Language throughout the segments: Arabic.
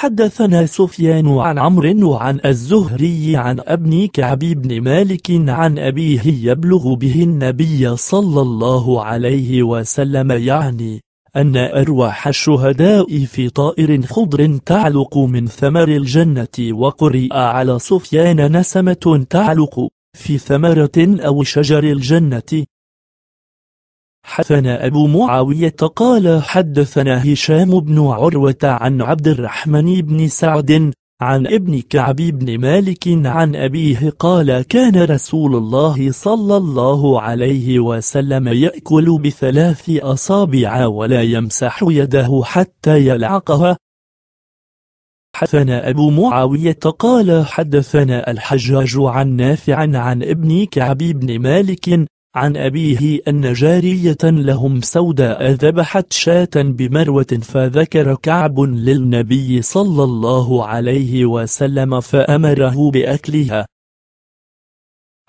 حدثنا سفيان عن عمرو وعن الزهري عن ابن كعب بن مالك عن أبيه يبلغ به النبي صلى الله عليه وسلم يعني أن أرواح الشهداء في طائر خضر تعلق من ثمر الجنة وقرئ على سفيان نسمة تعلق في ثمرة أو شجر الجنة حدثنا أبو معاوية قال حدثنا هشام بن عروة عن عبد الرحمن بن سعد عن ابن كعب بن مالك عن أبيه قال كان رسول الله صلى الله عليه وسلم يأكل بثلاث أصابع ولا يمسح يده حتى يلعقها حدثنا أبو معاوية قال حدثنا الحجاج عن نافع عن ابن كعب بن مالك عن أبيه أن جارية لهم سوداء ذبحت شاة بمروة فذكر كعب للنبي صلى الله عليه وسلم فأمره بأكلها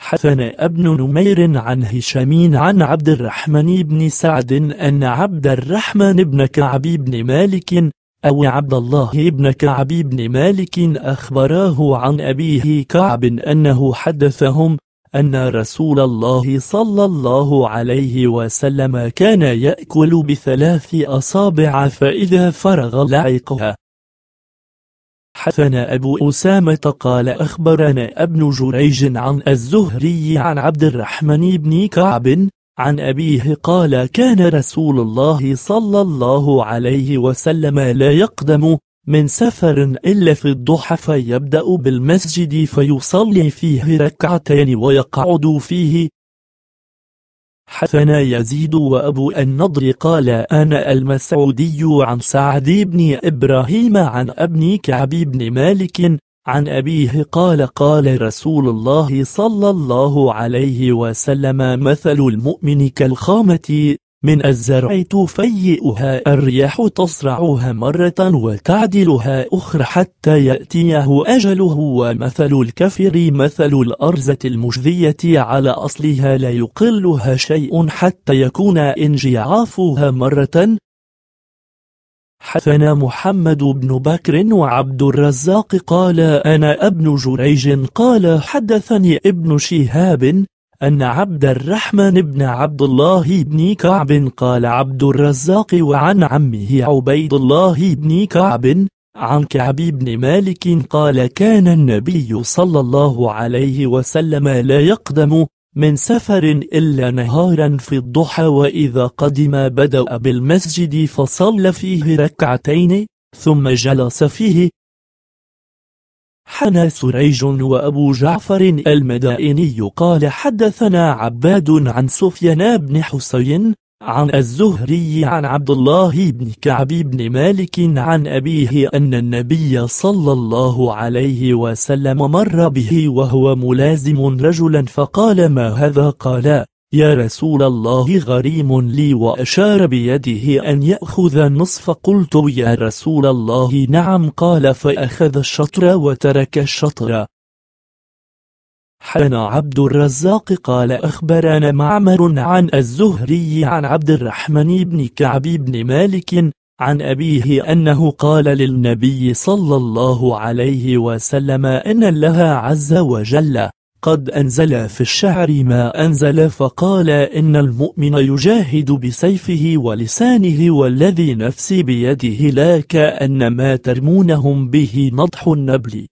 حثنا ابن نمير عن هشامين عن عبد الرحمن بن سعد أن عبد الرحمن بن كعب بن مالك أو عبد الله بن كعب بن مالك أخبراه عن أبيه كعب أنه حدثهم أن رسول الله صلى الله عليه وسلم كان يأكل بثلاث أصابع فإذا فرغ لعقها حثنا أبو أسامة قال أخبرنا ابن جريج عن الزهري عن عبد الرحمن بن كعب عن أبيه قال كان رسول الله صلى الله عليه وسلم لا يقدم من سفر إلا في الضحى فيبدأ بالمسجد فيصلي فيه ركعتين ويقعد فيه حثنا يزيد وأبو النضر قال أنا المسعودي عن سعد بن إبراهيم عن أبن كعب بن مالك عن أبيه قال قال رسول الله صلى الله عليه وسلم مثل المؤمن كالخامة من الزرع تفيئها الرياح تصرعها مرة وتعدلها أخرى حتى يأتيه أجله ومثل الكفر مثل الأرزة المجذية على أصلها لا يقلها شيء حتى يكون انجعافها مرة حدثنا محمد بن بكر وعبد الرزاق قال أنا ابن جريج قال حدثني ابن شهاب أن عبد الرحمن بن عبد الله بن كعب قال عبد الرزاق وعن عمه عبيد الله بن كعب عن كعب بن مالك قال كان النبي صلى الله عليه وسلم لا يقدم من سفر إلا نهارا في الضحى وإذا قدم بدأ بالمسجد فصلى فيه ركعتين ثم جلس فيه حنا سريج وأبو جعفر المدائني قال حدثنا عباد عن سفيان بن حسين عن الزهري عن عبد الله بن كعب بن مالك عن أبيه أن النبي صلى الله عليه وسلم مر به وهو ملازم رجلا فقال ما هذا قال يا رسول الله غريم لي وأشار بيده أن يأخذ النصف قلت يا رسول الله نعم قال فأخذ الشطر وترك الشطر حان عبد الرزاق قال أخبرنا معمر عن الزهري عن عبد الرحمن بن كعب بن مالك عن أبيه أنه قال للنبي صلى الله عليه وسلم إن الله عز وجل قد أنزل في الشعر ما أنزل فقال إن المؤمن يجاهد بسيفه ولسانه والذي نفسي بيده لا كأن ما ترمونهم به نضح النبل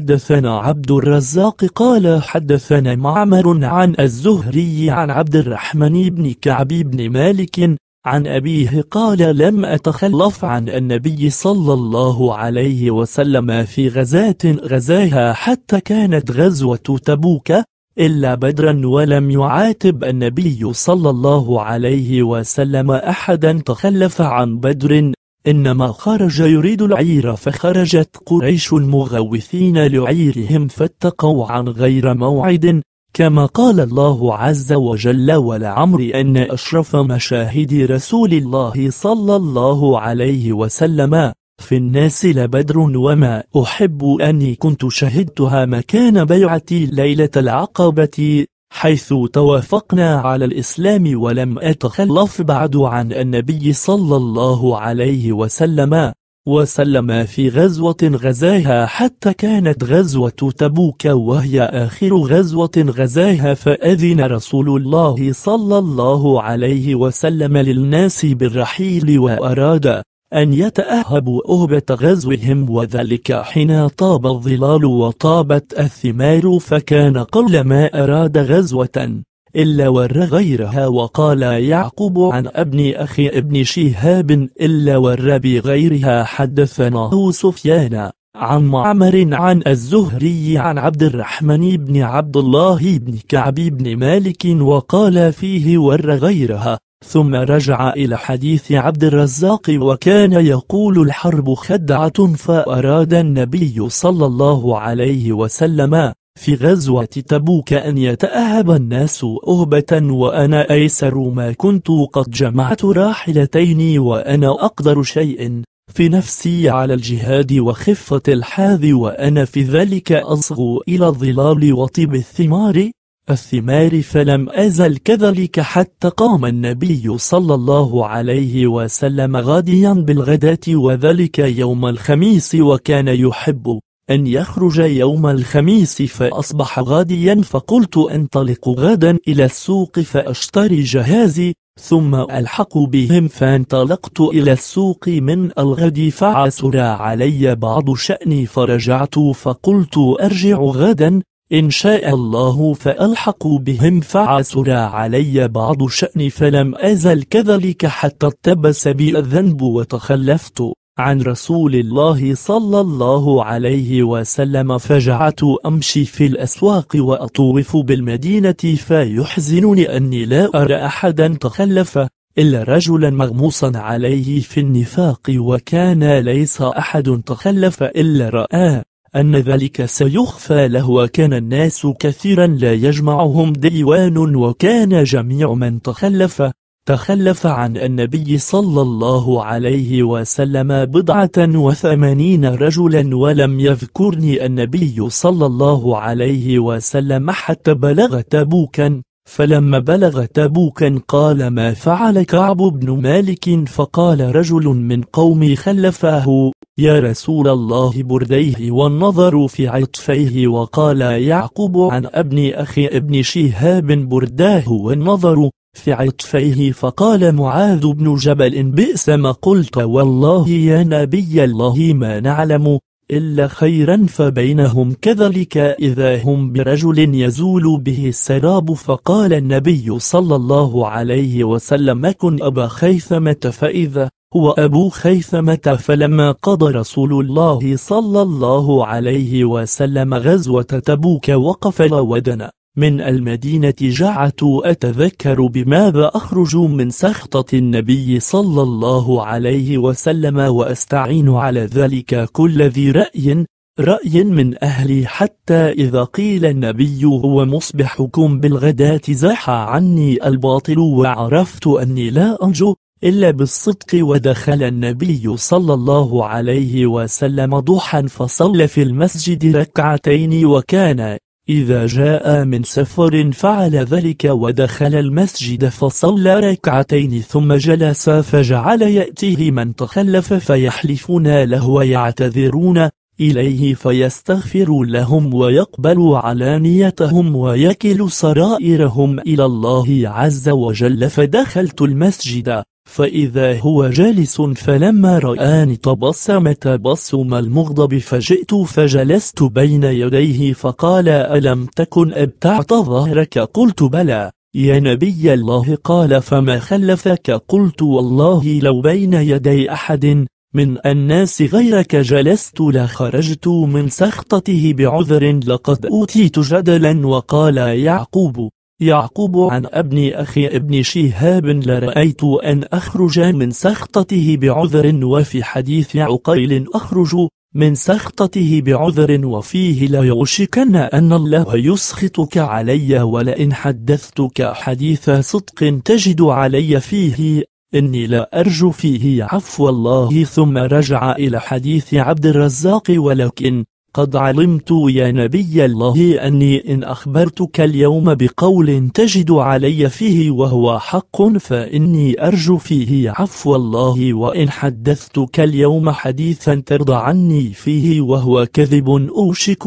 حدثنا عبد الرزاق قال حدثنا معمر عن الزهري عن عبد الرحمن بن كعب بن مالك عن أبيه قال لم أتخلف عن النبي صلى الله عليه وسلم في غزاة غزاها حتى كانت غزوة تبوك إلا بدرا ولم يعاتب النبي صلى الله عليه وسلم أحدا تخلف عن بدر إنما خرج يريد العير فخرجت قريش مغوثين لعيرهم فاتقوا عن غير موعد كما قال الله عز وجل ولعمري أن أشرف مشاهد رسول الله صلى الله عليه وسلم في الناس لبدر وما أحب أني كنت شهدتها مكان بيعتي ليلة العقبة حيث توافقنا على الإسلام ولم أتخلف بعد عن النبي صلى الله عليه وسلم وسلم في غزوة غزاها حتى كانت غزوة تبوك وهي آخر غزوة غزاها فأذن رسول الله صلى الله عليه وسلم للناس بالرحيل وأراد أن يتأهبوا أهبة غزوهم وذلك حين طاب الظلال وطابت الثمار فكان قل ما أراد غزوة إلا ور غيرها وقال يعقوب عن ابن أخي ابن شهاب إلا ور بغيرها حدثناه سفيان عن معمر عن الزهري عن عبد الرحمن بن عبد الله بن كعب بن مالك وقال فيه ور غيرها ثم رجع إلى حديث عبد الرزاق وكان يقول الحرب خدعة فأراد النبي صلى الله عليه وسلم في غزوة تبوك أن يتأهب الناس أهبة وأنا أيسر ما كنت قد جمعت راحلتين وأنا أقدر شيء في نفسي على الجهاد وخفة الحاذ وأنا في ذلك أصغو إلى الظلال وطيب الثمار الثمار فلم أزل كذلك حتى قام النبي صلى الله عليه وسلم غاديا بالغداة وذلك يوم الخميس وكان يحب أن يخرج يوم الخميس فأصبح غاديا فقلت أنطلق غدا إلى السوق فأشتري جهازي ثم ألحق بهم فانطلقت إلى السوق من الغد فعسر علي بعض شأني فرجعت فقلت أرجع غدا إن شاء الله فألحق بهم فعسر علي بعض شأني فلم أزل كذلك حتى اتبس بي الذنب وتخلفت عن رسول الله صلى الله عليه وسلم فجعت أمشي في الأسواق وأطوف بالمدينة فيحزنني أني لا أرى أحدا تخلف إلا رجلا مغموصا عليه في النفاق وكان ليس أحد تخلف إلا رآه أن ذلك سيخفى له وكان الناس كثيرا لا يجمعهم ديوان وكان جميع من تخلف تخلف عن النبي صلى الله عليه وسلم بضعة وثمانين رجلا ولم يذكرني النبي صلى الله عليه وسلم حتى بلغ تبوكا فلما بلغ تبوكا قال ما فعل كعب بن مالك فقال رجل من قومي خلفه يا رسول الله برديه والنظر في عطفيه وقال يعقوب عن ابن أخي ابن شهاب برداه والنظر في عطفيه فقال معاذ بن جبل بئس ما قلت والله يا نبي الله ما نعلم إلا خيرا فبينهم كذلك إذا هم برجل يزول به السراب فقال النبي صلى الله عليه وسلم كن أبا خيثمة فإذا هو أبو خيثمة فلما قضى رسول الله صلى الله عليه وسلم غزوة تبوك وقفل ودنا من المدينة جعت أتذكر بماذا أخرج من سخطة النبي صلى الله عليه وسلم وأستعين على ذلك كل ذي رأي رأي من أهلي حتى إذا قيل النبي هو مصبحكم بالغداة زاح عني الباطل وعرفت أني لا أنجو إلا بالصدق ودخل النبي صلى الله عليه وسلم ضحا فصلى في المسجد ركعتين وكان إذا جاء من سفر فعل ذلك ودخل المسجد فصلى ركعتين ثم جلس فجعل يأتيه من تخلف فيحلفون له ويعتذرون إليه فيستغفر لهم ويقبل علانيتهم ويكل سرائرهم إلى الله عز وجل فدخلت المسجد فإذا هو جالس فلما رآني تبسم تبسم المغضب فجئت فجلست بين يديه فقال ألم تكن أبتعت ظهرك قلت بلى يا نبي الله قال فما خلفك قلت والله لو بين يدي أحد من الناس غيرك جلست لخرجت من سخطته بعذر لقد أوتيت جدلا وقال يعقوب يعقوب عن ابن أخي ابن شهاب لرأيت أن أخرج من سخطته بعذر وفي حديث عقيل أخرج من سخطته بعذر وفيه لا يوشكن أن الله يسخطك علي ولئن حدثتك حديث صدق تجد علي فيه إني لا أرجو فيه عفو الله ثم رجع إلى حديث عبد الرزاق ولكن قد علمت يا نبي الله أني إن أخبرتك اليوم بقول تجد علي فيه وهو حق فإني أرجو فيه عفو الله وإن حدثتك اليوم حديثا ترضى عني فيه وهو كذب أوشك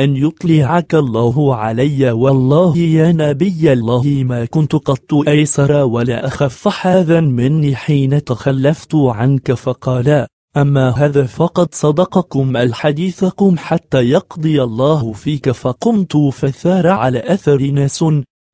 أن يطلعك الله علي والله يا نبي الله ما كنت قط أيسر ولا أخف حاذا مني حين تخلفت عنك فقالا أما هذا فقد صدقكم الحديثكم حتى يقضي الله فيك فقمت فثار على أثر ناس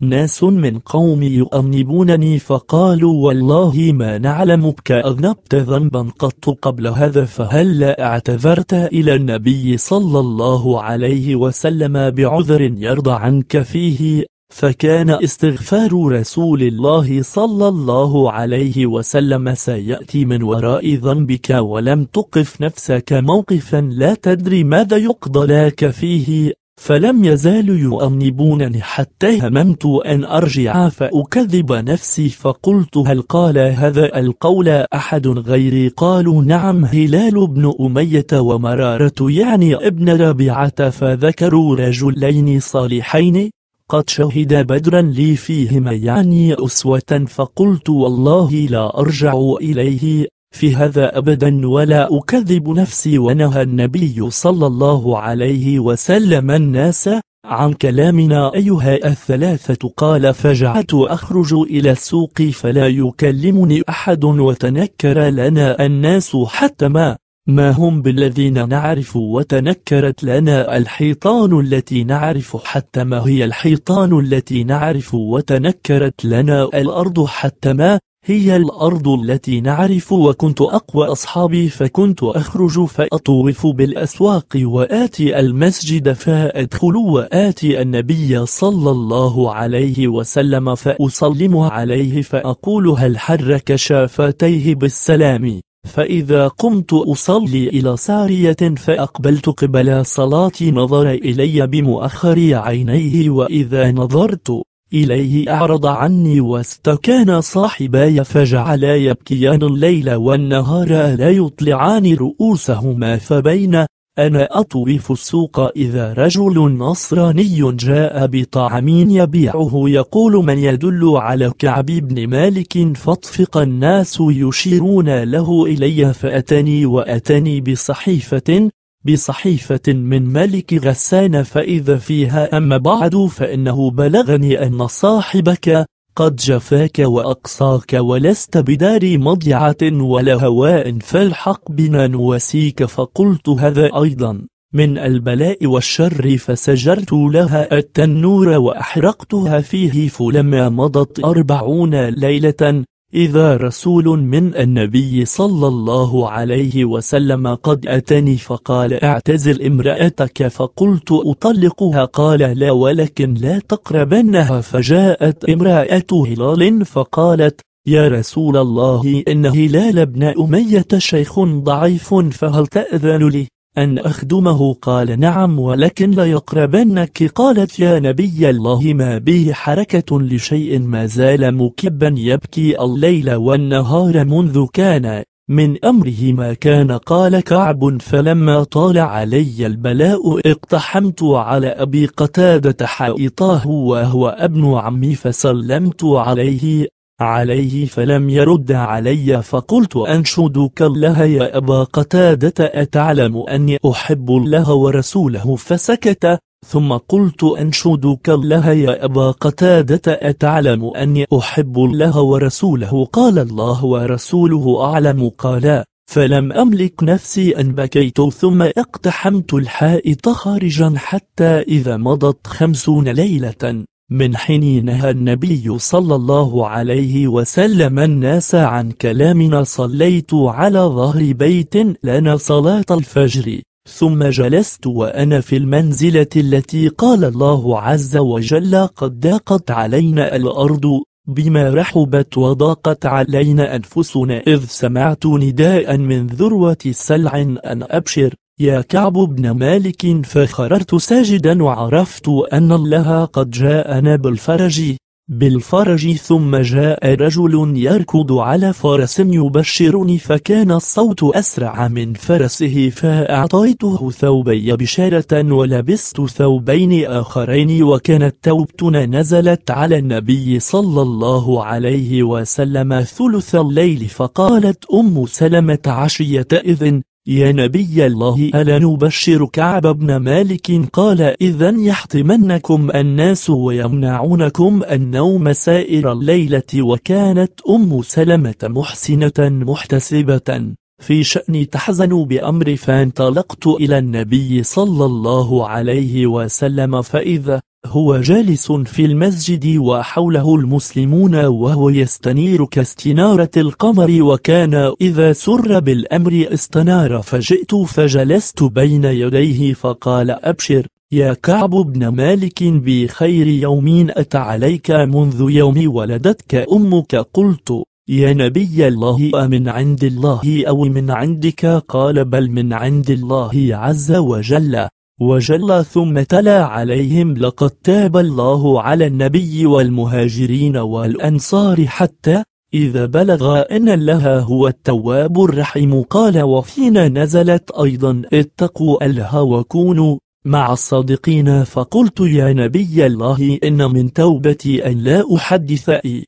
ناس من قومي يؤنبونني فقالوا والله ما نعلمك أذنبت ذنبا قط قبل هذا فهل لا اعتذرت إلى النبي صلى الله عليه وسلم بعذر يرضى عنك فيه فكان استغفار رسول الله صلى الله عليه وسلم سيأتي من وراء ذنبك ولم تقف نفسك موقفا لا تدري ماذا يقضى لك فيه فلم يزالوا يؤنبونني حتى هممت أن أرجع فأكذب نفسي فقلت هل قال هذا القول أحد غيري قالوا نعم هلال بن أمية ومرارة يعني ابن ربيعة فذكروا رجلين صالحين قد شهد بدرا لي فيهما يعني أسوة فقلت والله لا أرجع إليه في هذا أبدا ولا أكذب نفسي ونهى النبي صلى الله عليه وسلم الناس عن كلامنا أيها الثلاثة قال فجعت أخرج إلى السوق فلا يكلمني أحد وتنكر لنا الناس حتى ما ما هم بالذين نعرف وتنكرت لنا الحيطان التي نعرف حتى ما هي الحيطان التي نعرف وتنكرت لنا الأرض حتى ما هي الأرض التي نعرف وكنت أقوى أصحابي فكنت أخرج فأطوف بالأسواق وآتي المسجد فأدخل وآتي النبي صلى الله عليه وسلم فأسلم عليه فأقول هل حرك شافتيه بالسلام فإذا قمت أصلي إلى سارية فأقبلت قبل صلاتي نظر إلي بمؤخر عينيه وإذا نظرت إليه أعرض عني واستكان صاحباي فجعلا يبكيان الليل والنهار لا يطلعان رؤوسهما فبين أنا أطوف السوق إذا رجل نصراني جاء بطعام يبيعه يقول من يدل على كعب بن مالك فاطفق الناس يشيرون له إلي فأتني وأتني بصحيفة بصحيفة من ملك غسان فإذا فيها أما بعد فإنه بلغني أن صاحبك قد جفاك وأقصاك ولست بدار مضيعة ولا هواء فالحق بنا نواسيك فقلت هذا أيضا من البلاء والشر فسجرت لها التنور وأحرقتها فيه فلما مضت أربعون ليلة إذا رسول من النبي صلى الله عليه وسلم قد أتني فقال اعتزل امرأتك فقلت أطلقها قال لا ولكن لا تقربنها فجاءت امرأة هلال فقالت يا رسول الله إن هلال بن أمية شيخ ضعيف فهل تأذن لي أن أخدمه قال نعم ولكن يقربنك قالت يا نبي الله ما به حركة لشيء ما زال مكبا يبكي الليل والنهار منذ كان من أمره ما كان قال كعب فلما طال علي البلاء اقتحمت على أبي قتادة حائطاه وهو ابن عمي فسلمت عليه عليه فلم يرد علي فقلت أنشدك الله يا أبا قتادة أتعلم أني أحب الله ورسوله فسكت ثم قلت أنشدك الله يا أبا قتادة أتعلم أني أحب الله ورسوله قال الله ورسوله أعلم قالا فلم أملك نفسي أن بكيت ثم اقتحمت الحائط خارجا حتى إذا مضت خمسون ليلة من حين نهى النبي صلى الله عليه وسلم الناس عن كلامنا صليت على ظهر بيت لنا صلاة الفجر ثم جلست وأنا في المنزلة التي قال الله عز وجل قد ضاقت علينا الأرض بما رحبت وضاقت علينا أنفسنا إذ سمعت نداء من ذروة السلع أن أبشر يا كعب بن مالك فخررت ساجدا وعرفت أن الله قد جاءنا بالفرج بالفرج ثم جاء رجل يركض على فرس يبشرني فكان الصوت أسرع من فرسه فأعطيته ثوبي بشارة ولبست ثوبين آخرين وكانت توبتنا نزلت على النبي صلى الله عليه وسلم ثلث الليل فقالت أم سلمة عشية إذن يا نبي الله ألا نبشر كعب بن مالك قال إذا يحطمنكم الناس ويمنعونكم النوم سائر الليلة وكانت أم سلمة محسنة محتسبة في شأن تحزن بأمر فانطلقت إلى النبي صلى الله عليه وسلم فإذا هو جالس في المسجد وحوله المسلمون وهو يستنير كاستنارة القمر وكان إذا سر بالأمر استنار فجئت فجلست بين يديه فقال أبشر يا كعب بن مالك بخير يومين أتى عليك منذ يوم ولدتك أمك قلت يا نبي الله أمن عند الله أو من عندك قال بل من عند الله عز وجل وجل ثم تلا عليهم لقد تاب الله على النبي والمهاجرين والأنصار حتى إذا بلغ أن الله هو التواب الرحيم قال وفينا نزلت أيضا اتقوا الله وكونوا مع الصادقين فقلت يا نبي الله إن من توبتي أن لا أحدث أي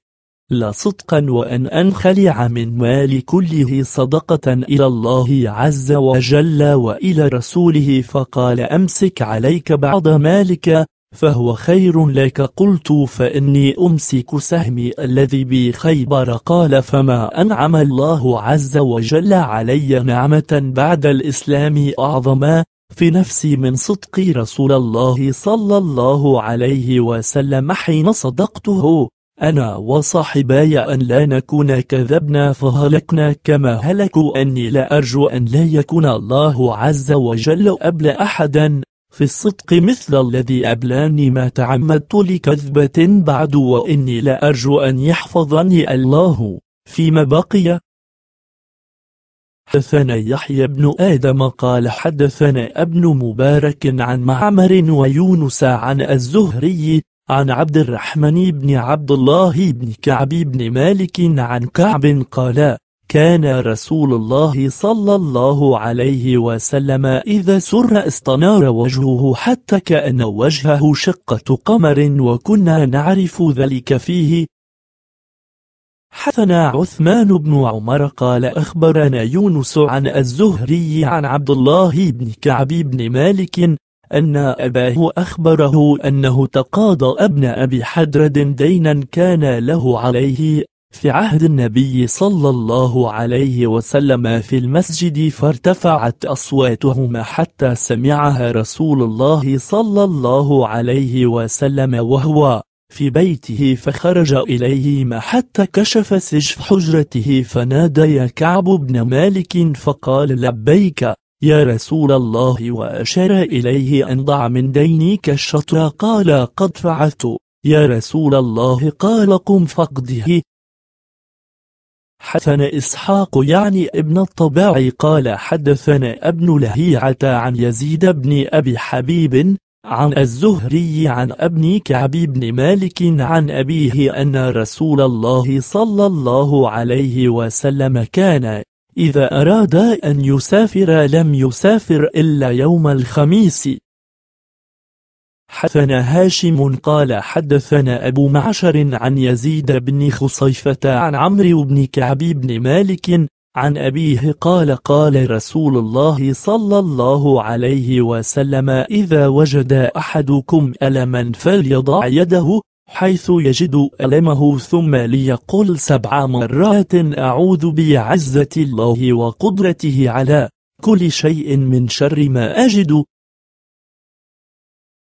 لا صدقا وأن أنخلع من مالي كله صدقة إلى الله عز وجل وإلى رسوله فقال أمسك عليك بعض مالك فهو خير لك قلت فإني أمسك سهمي الذي بخيبر قال فما أنعم الله عز وجل علي نعمة بعد الإسلام أعظما في نفسي من صدق رسول الله صلى الله عليه وسلم حين صدقته أنا وصاحباي أن لا نكون كذبنا فهلكنا كما هلكوا أني لا أرجو أن لا يكون الله عز وجل أبلى أحدا في الصدق مثل الذي أبلاني ما تعمدت لكذبة بعد وإني لا أرجو أن يحفظني الله فيما بقي حدثنا يحيى بن آدم قال حدثنا ابن مبارك عن معمر ويونس عن الزهري عن عبد الرحمن بن عبد الله بن كعب بن مالك عن كعب قال كان رسول الله صلى الله عليه وسلم إذا سر استنار وجهه حتى كأن وجهه شقة قمر وكنا نعرف ذلك فيه حثنا عثمان بن عمر قال أخبرنا يونس عن الزهري عن عبد الله بن كعب بن مالك أن أباه أخبره أنه تقاضى ابن أبي حدرد دينا كان له عليه في عهد النبي صلى الله عليه وسلم في المسجد فارتفعت أصواتهما حتى سمعها رسول الله صلى الله عليه وسلم وهو في بيته فخرج إليهما حتى كشف سجف حجرته فنادى يا كعب بن مالك فقال لبيك يا رسول الله وأشار إليه أن ضع من دينك الشطر قال قد فعلت يا رسول الله قال قم فقده حدثنا إسحاق يعني ابن الطباع قال حدثنا ابن لهيعة عن يزيد بن أبي حبيب عن الزهري عن ابن كعب بن مالك عن أبيه أن رسول الله صلى الله عليه وسلم كان إذا أراد أن يسافر لم يسافر إلا يوم الخميس حدثنا هاشم قال حدثنا أبو معشر عن يزيد بن خصيفة عن عمرو بن كعب بن مالك عن أبيه قال قال رسول الله صلى الله عليه وسلم إذا وجد أحدكم ألما فليضع يده حيث يجد ألمه ثم ليقول سبع مرات أعوذ بعزة الله وقدرته على كل شيء من شر ما أجد